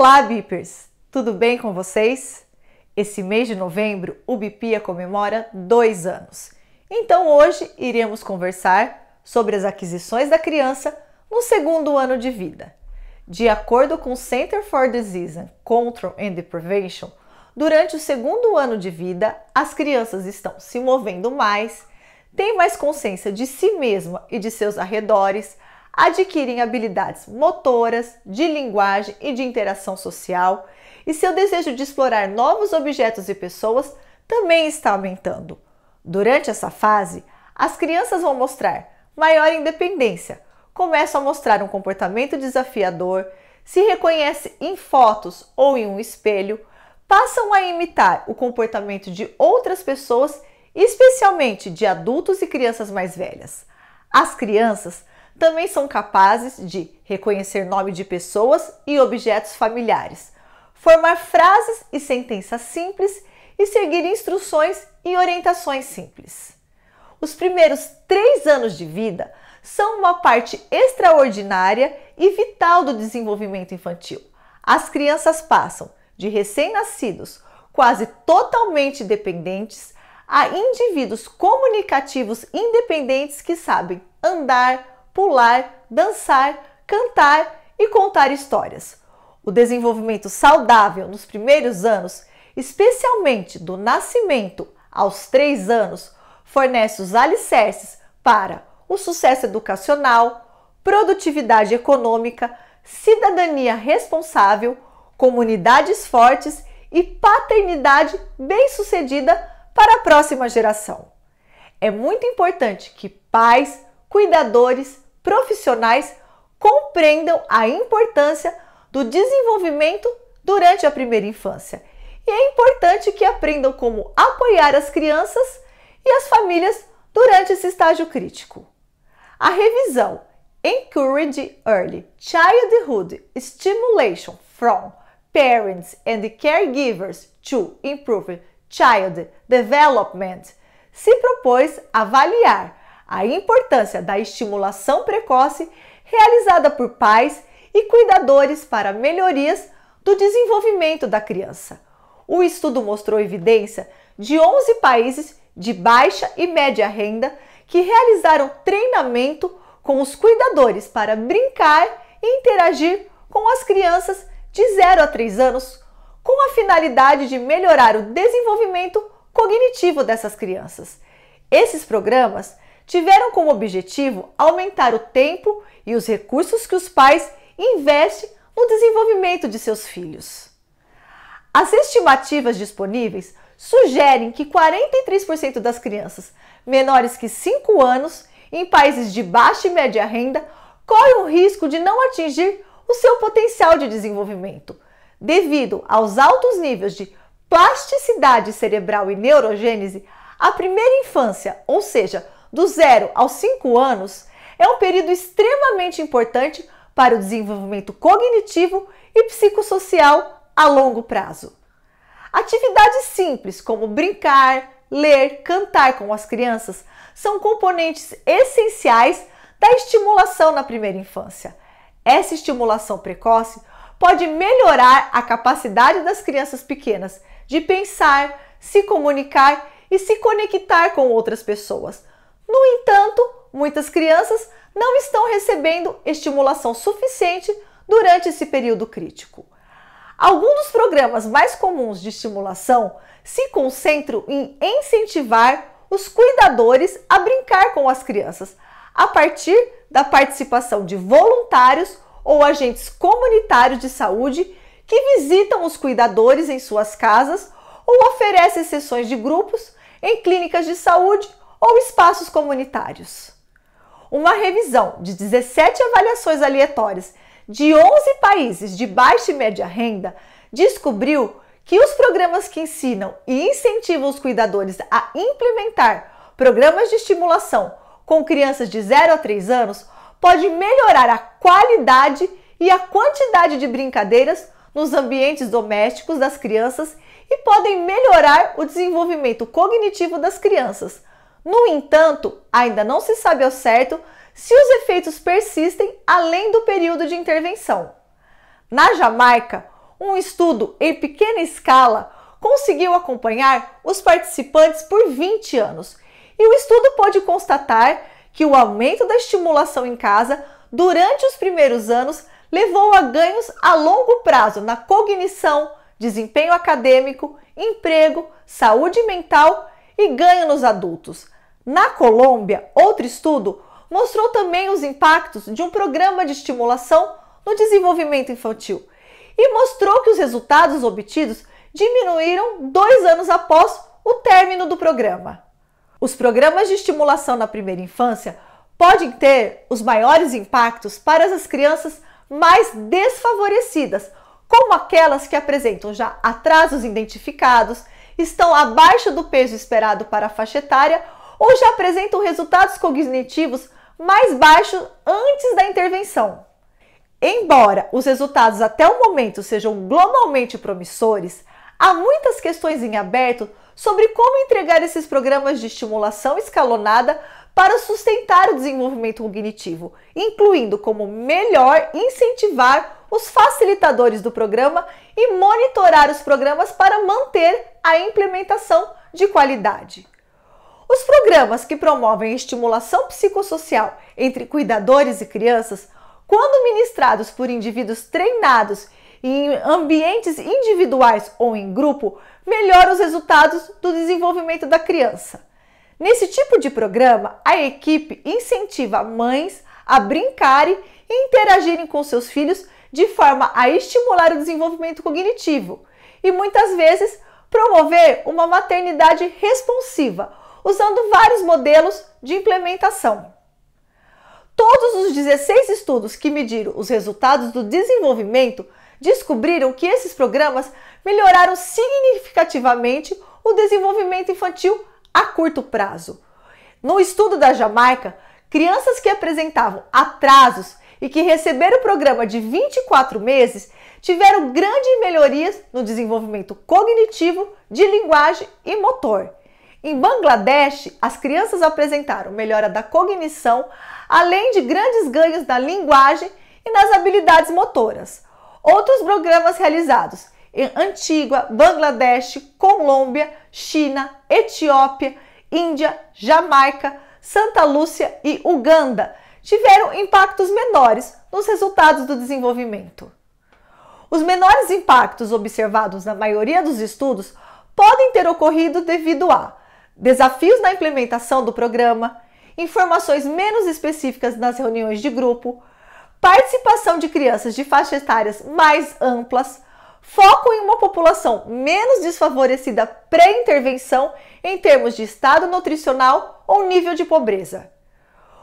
Olá, Beepers! Tudo bem com vocês? Esse mês de novembro, o Bipia comemora dois anos. Então hoje iremos conversar sobre as aquisições da criança no segundo ano de vida. De acordo com o Center for Disease and Control and Prevention, durante o segundo ano de vida, as crianças estão se movendo mais, têm mais consciência de si mesma e de seus arredores, adquirem habilidades motoras, de linguagem e de interação social, e seu desejo de explorar novos objetos e pessoas também está aumentando. Durante essa fase, as crianças vão mostrar maior independência, começam a mostrar um comportamento desafiador, se reconhece em fotos ou em um espelho, passam a imitar o comportamento de outras pessoas, especialmente de adultos e crianças mais velhas. As crianças também são capazes de reconhecer nome de pessoas e objetos familiares, formar frases e sentenças simples e seguir instruções e orientações simples. Os primeiros três anos de vida são uma parte extraordinária e vital do desenvolvimento infantil. As crianças passam de recém-nascidos, quase totalmente dependentes, a indivíduos comunicativos independentes que sabem andar, pular, dançar, cantar e contar histórias. O desenvolvimento saudável nos primeiros anos, especialmente do nascimento aos três anos, fornece os alicerces para o sucesso educacional, produtividade econômica, cidadania responsável, comunidades fortes e paternidade bem-sucedida para a próxima geração. É muito importante que pais, cuidadores, profissionais compreendam a importância do desenvolvimento durante a primeira infância. E é importante que aprendam como apoiar as crianças e as famílias durante esse estágio crítico. A revisão Encourage Early Childhood Stimulation from Parents and Caregivers to Improve Child Development se propôs avaliar a importância da estimulação precoce realizada por pais e cuidadores para melhorias do desenvolvimento da criança. O estudo mostrou evidência de 11 países de baixa e média renda que realizaram treinamento com os cuidadores para brincar e interagir com as crianças de 0 a 3 anos, com a finalidade de melhorar o desenvolvimento cognitivo dessas crianças. Esses programas tiveram como objetivo aumentar o tempo e os recursos que os pais investem no desenvolvimento de seus filhos. As estimativas disponíveis sugerem que 43% das crianças menores que 5 anos em países de baixa e média renda correm o risco de não atingir o seu potencial de desenvolvimento, devido aos altos níveis de plasticidade cerebral e neurogênese à primeira infância, ou seja, do zero aos cinco anos é um período extremamente importante para o desenvolvimento cognitivo e psicossocial a longo prazo. Atividades simples como brincar, ler, cantar com as crianças são componentes essenciais da estimulação na primeira infância. Essa estimulação precoce pode melhorar a capacidade das crianças pequenas de pensar, se comunicar e se conectar com outras pessoas, no entanto, muitas crianças não estão recebendo estimulação suficiente durante esse período crítico. Alguns dos programas mais comuns de estimulação se concentram em incentivar os cuidadores a brincar com as crianças a partir da participação de voluntários ou agentes comunitários de saúde que visitam os cuidadores em suas casas ou oferecem sessões de grupos em clínicas de saúde ou espaços comunitários. Uma revisão de 17 avaliações aleatórias de 11 países de baixa e média renda descobriu que os programas que ensinam e incentivam os cuidadores a implementar programas de estimulação com crianças de 0 a 3 anos pode melhorar a qualidade e a quantidade de brincadeiras nos ambientes domésticos das crianças e podem melhorar o desenvolvimento cognitivo das crianças, no entanto, ainda não se sabe ao certo se os efeitos persistem além do período de intervenção. Na Jamaica, um estudo em pequena escala conseguiu acompanhar os participantes por 20 anos e o estudo pode constatar que o aumento da estimulação em casa durante os primeiros anos levou a ganhos a longo prazo na cognição, desempenho acadêmico, emprego, saúde mental e ganho nos adultos. Na Colômbia, outro estudo mostrou também os impactos de um programa de estimulação no desenvolvimento infantil e mostrou que os resultados obtidos diminuíram dois anos após o término do programa. Os programas de estimulação na primeira infância podem ter os maiores impactos para as crianças mais desfavorecidas, como aquelas que apresentam já atrasos identificados estão abaixo do peso esperado para a faixa etária ou já apresentam resultados cognitivos mais baixos antes da intervenção. Embora os resultados até o momento sejam globalmente promissores, há muitas questões em aberto sobre como entregar esses programas de estimulação escalonada para sustentar o desenvolvimento cognitivo, incluindo como melhor incentivar os facilitadores do programa e monitorar os programas para manter a implementação de qualidade. Os programas que promovem estimulação psicossocial entre cuidadores e crianças, quando ministrados por indivíduos treinados em ambientes individuais ou em grupo, melhoram os resultados do desenvolvimento da criança. Nesse tipo de programa, a equipe incentiva mães a brincarem e interagirem com seus filhos de forma a estimular o desenvolvimento cognitivo e muitas vezes promover uma maternidade responsiva, usando vários modelos de implementação. Todos os 16 estudos que mediram os resultados do desenvolvimento descobriram que esses programas melhoraram significativamente o desenvolvimento infantil a curto prazo. No estudo da Jamaica, crianças que apresentavam atrasos e que receberam o programa de 24 meses tiveram grandes melhorias no desenvolvimento cognitivo, de linguagem e motor. Em Bangladesh, as crianças apresentaram melhora da cognição, além de grandes ganhos na linguagem e nas habilidades motoras. Outros programas realizados em Antigua, Bangladesh, Colômbia, China, Etiópia, Índia, Jamaica, Santa Lúcia e Uganda tiveram impactos menores nos resultados do desenvolvimento. Os menores impactos observados na maioria dos estudos podem ter ocorrido devido a desafios na implementação do programa, informações menos específicas nas reuniões de grupo, participação de crianças de faixas etárias mais amplas, foco em uma população menos desfavorecida pré-intervenção em termos de estado nutricional ou nível de pobreza.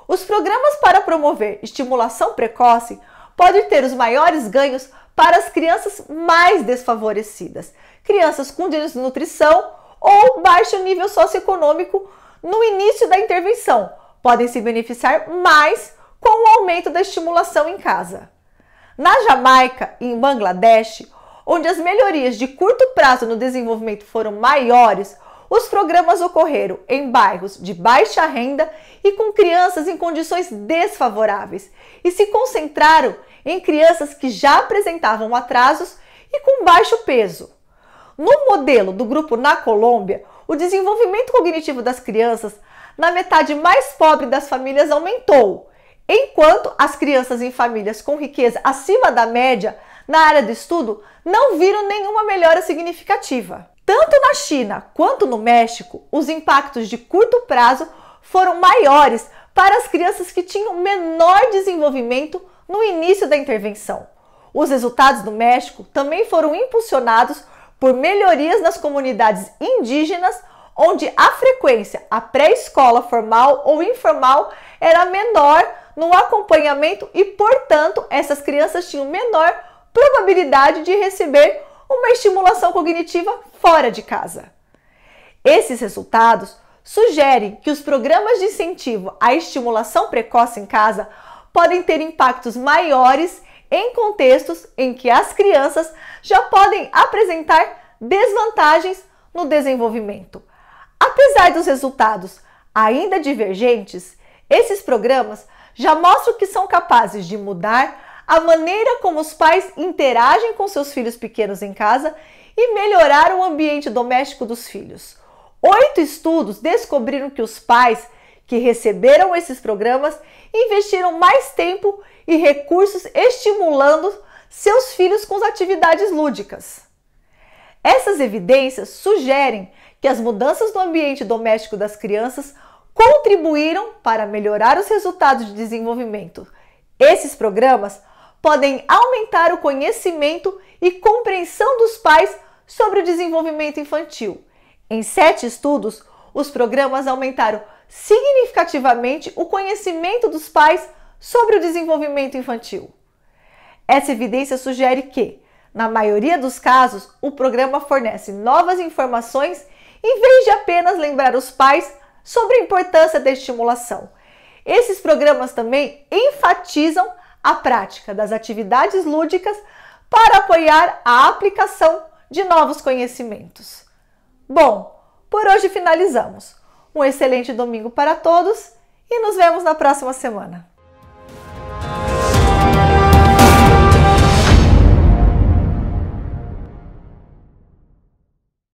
Os programas para promover estimulação precoce podem ter os maiores ganhos para as crianças mais desfavorecidas, crianças com desnutrição ou baixo nível socioeconômico no início da intervenção, podem se beneficiar mais com o aumento da estimulação em casa. Na Jamaica e em Bangladesh, onde as melhorias de curto prazo no desenvolvimento foram maiores, os programas ocorreram em bairros de baixa renda e com crianças em condições desfavoráveis e se concentraram em crianças que já apresentavam atrasos e com baixo peso. No modelo do grupo na Colômbia, o desenvolvimento cognitivo das crianças na metade mais pobre das famílias aumentou, enquanto as crianças em famílias com riqueza acima da média na área do estudo não viram nenhuma melhora significativa. Tanto na China quanto no México, os impactos de curto prazo foram maiores para as crianças que tinham menor desenvolvimento no início da intervenção. Os resultados do México também foram impulsionados por melhorias nas comunidades indígenas, onde a frequência à pré-escola formal ou informal era menor no acompanhamento e, portanto, essas crianças tinham menor probabilidade de receber uma estimulação cognitiva fora de casa. Esses resultados sugerem que os programas de incentivo à estimulação precoce em casa podem ter impactos maiores em contextos em que as crianças já podem apresentar desvantagens no desenvolvimento. Apesar dos resultados ainda divergentes, esses programas já mostram que são capazes de mudar a maneira como os pais interagem com seus filhos pequenos em casa e melhorar o ambiente doméstico dos filhos. Oito estudos descobriram que os pais que receberam esses programas investiram mais tempo e recursos estimulando seus filhos com as atividades lúdicas. Essas evidências sugerem que as mudanças no ambiente doméstico das crianças contribuíram para melhorar os resultados de desenvolvimento. Esses programas podem aumentar o conhecimento e compreensão dos pais sobre o desenvolvimento infantil. Em sete estudos, os programas aumentaram significativamente o conhecimento dos pais sobre o desenvolvimento infantil. Essa evidência sugere que, na maioria dos casos, o programa fornece novas informações em vez de apenas lembrar os pais sobre a importância da estimulação. Esses programas também enfatizam a prática das atividades lúdicas para apoiar a aplicação de novos conhecimentos. Bom, por hoje finalizamos. Um excelente domingo para todos e nos vemos na próxima semana.